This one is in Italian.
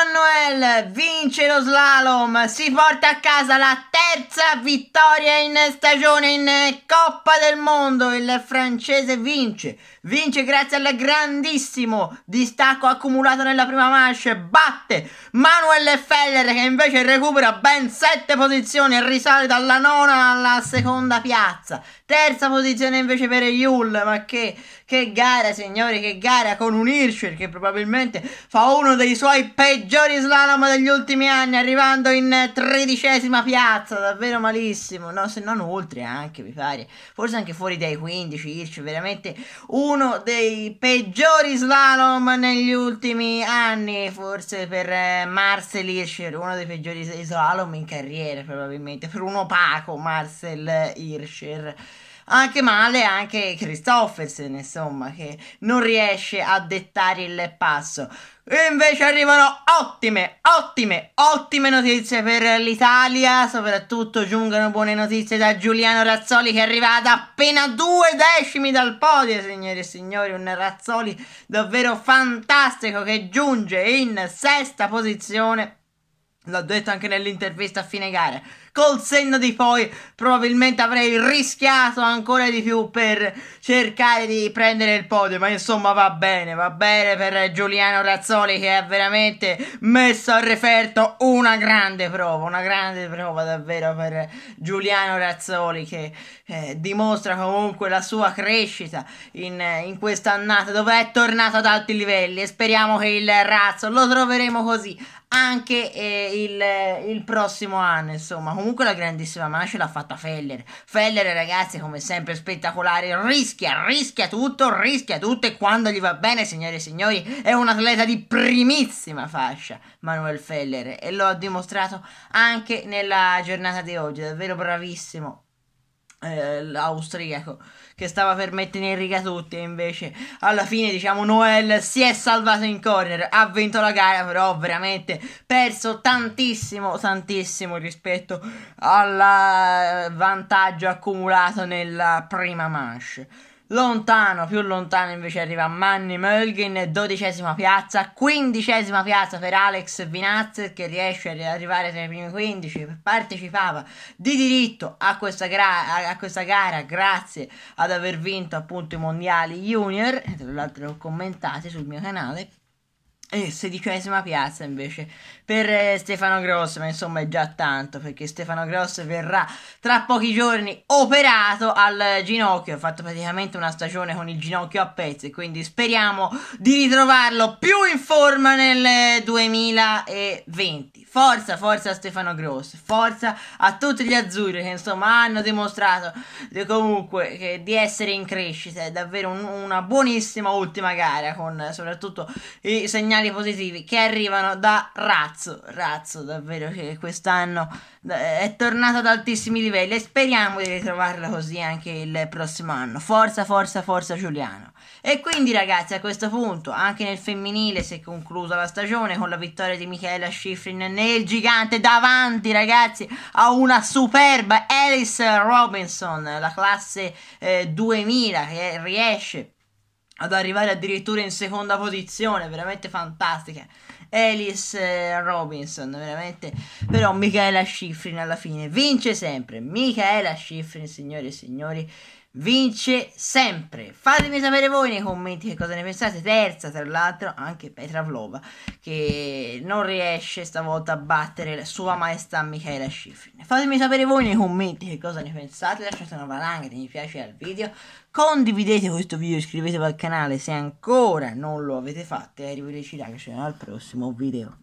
Manuel vince lo slalom, si porta a casa la terza vittoria in stagione in Coppa del Mondo. Il francese vince, vince grazie al grandissimo distacco accumulato nella prima manche, batte Manuel Feller che invece recupera ben sette posizioni e risale dalla nona alla seconda piazza. Terza posizione invece per Yul, ma che, che, gara signori, che gara con un Hirscher che probabilmente fa uno dei suoi peggiori slalom degli ultimi anni, arrivando in tredicesima piazza, davvero malissimo, no, se non oltre anche mi pare, forse anche fuori dai 15 Hirscher, veramente uno dei peggiori slalom negli ultimi anni, forse per eh, Marcel Hirscher, uno dei peggiori slalom in carriera probabilmente, per un opaco Marcel Hirscher anche male anche Christoffersen, insomma, che non riesce a dettare il passo. E invece arrivano ottime, ottime, ottime notizie per l'Italia, soprattutto giungono buone notizie da Giuliano Razzoli che è arrivato appena due decimi dal podio, signore e signori, un Razzoli davvero fantastico che giunge in sesta posizione, l'ho detto anche nell'intervista a fine gara, col senno di poi probabilmente avrei rischiato ancora di più per cercare di prendere il podio, ma insomma va bene, va bene per Giuliano Razzoli che ha veramente messo a referto una grande prova, una grande prova davvero per Giuliano Razzoli che eh, dimostra comunque la sua crescita in, in annata dove è tornato ad alti livelli e speriamo che il Razzo lo troveremo così anche eh, il, il prossimo anno insomma comunque la grandissima mano ce l'ha fatta Feller. Feller, ragazzi, come sempre, spettacolare. Rischia, rischia tutto, rischia tutto. E quando gli va bene, signore e signori, è un atleta di primissima fascia. Manuel Feller. E lo ha dimostrato anche nella giornata di oggi. Davvero bravissimo eh, l'austriaco ecco, che stava per mettere in riga tutti e invece alla fine diciamo Noel si è salvato in corner ha vinto la gara però veramente perso tantissimo tantissimo rispetto al vantaggio accumulato nella prima manche Lontano, più lontano invece arriva Manny Mölgin, dodicesima piazza, quindicesima piazza per Alex Vinaz che riesce ad arrivare tra i primi 15, partecipava di diritto a questa, gra- a questa gara grazie ad aver vinto appunto i mondiali junior, tra l'altro li ho commentati sul mio canale, e eh, sedicesima piazza invece per eh, Stefano Gross, ma insomma è già tanto perché Stefano Gross verrà tra pochi giorni operato al ginocchio, ha fatto praticamente una stagione con il ginocchio a pezzi, quindi speriamo di ritrovarlo più in forma nel 2020. Eh, forza, forza a Stefano Gross, forza a tutti gli azzurri che insomma hanno dimostrato di, comunque che, di essere in crescita, è davvero un, una buonissima ultima gara con soprattutto i segnali positivi che arrivano da Razzo, Razzo davvero che quest'anno eh, è tornato ad altissimi livelli e speriamo di ritrovarlo così anche il prossimo anno, forza, forza, forza Giuliano. E quindi ragazzi a questo punto anche nel femminile si è conclusa la stagione con la vittoria di Michela Schifrin Allen, il gigante, davanti ragazzi a una superba Alice Robinson, la classe eh, 2000 che riesce ad arrivare addirittura in seconda posizione, veramente fantastica. Alice eh, Robinson, veramente. Però Michaela Schifrin alla fine vince sempre. Michaela Schifrin, signore e signori, vince sempre. Fatemi sapere voi nei commenti che cosa ne pensate. Terza, tra l'altro, anche Petra Vlova, che non riesce stavolta a battere la sua maestà Michaela Schifrin. Fatemi sapere voi nei commenti che cosa ne pensate. Lasciate una valanga di mi piace al video. Condividete questo video, iscrivetevi al canale se ancora non lo avete fatto. E arrivederci ragazzi al prossimo video.